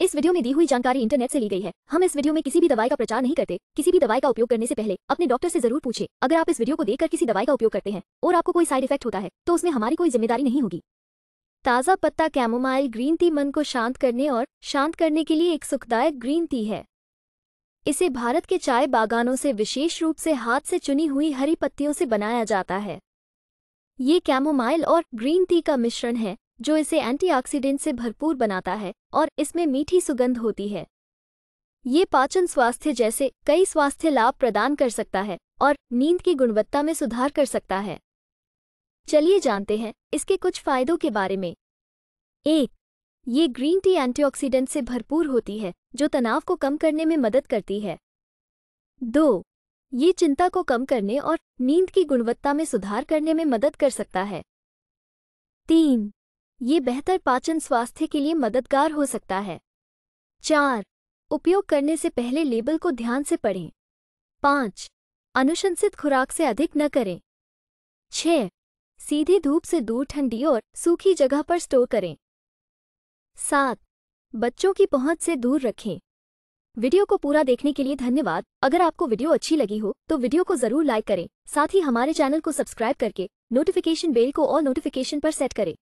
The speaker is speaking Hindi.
इस वीडियो में दी हुई जानकारी इंटरनेट से ली गई है हम इस वीडियो में किसी भी दवाई का प्रचार नहीं करते किसी भी दवाई का उपयोग करने से पहले अपने डॉक्टर से जरूर पूछे अगर आप इस वीडियो को देखकर किसी दवाई का उपयोग करते हैं और आपको कोई साइड इफेक्ट होता है तो उसमें हमारी कोई जिम्मेदारी नहीं होगी ताज़ा पत्ता कैमोमाइल ग्रीन टी मन को शांत करने और शांत करने के लिए एक सुखदायक ग्रीन टी है इसे भारत के चाय बागानों से विशेष रूप से हाथ से चुनी हुई हरी पत्तियों से बनाया जाता है ये कैमोमाइल और ग्रीन टी का मिश्रण है जो इसे एंटीऑक्सीडेंट से भरपूर बनाता है और इसमें मीठी सुगंध होती है ये पाचन स्वास्थ्य जैसे कई स्वास्थ्य लाभ प्रदान कर सकता है और नींद की गुणवत्ता में सुधार कर सकता है चलिए जानते हैं इसके कुछ फायदों के बारे में एक ये ग्रीन टी एंटीऑक्सीडेंट से भरपूर होती है जो तनाव को कम करने में मदद करती है दो ये चिंता को कम करने और नींद की गुणवत्ता में सुधार करने में मदद कर सकता है तीन ये बेहतर पाचन स्वास्थ्य के लिए मददगार हो सकता है चार उपयोग करने से पहले लेबल को ध्यान से पढ़ें पाँच अनुशंसित खुराक से अधिक न करें छ सीधी धूप से दूर ठंडी और सूखी जगह पर स्टोर करें सात बच्चों की पहुंच से दूर रखें वीडियो को पूरा देखने के लिए धन्यवाद अगर आपको वीडियो अच्छी लगी हो तो वीडियो को जरूर लाइक करें साथ ही हमारे चैनल को सब्सक्राइब करके नोटिफिकेशन बेल को और नोटिफिकेशन पर सेट करें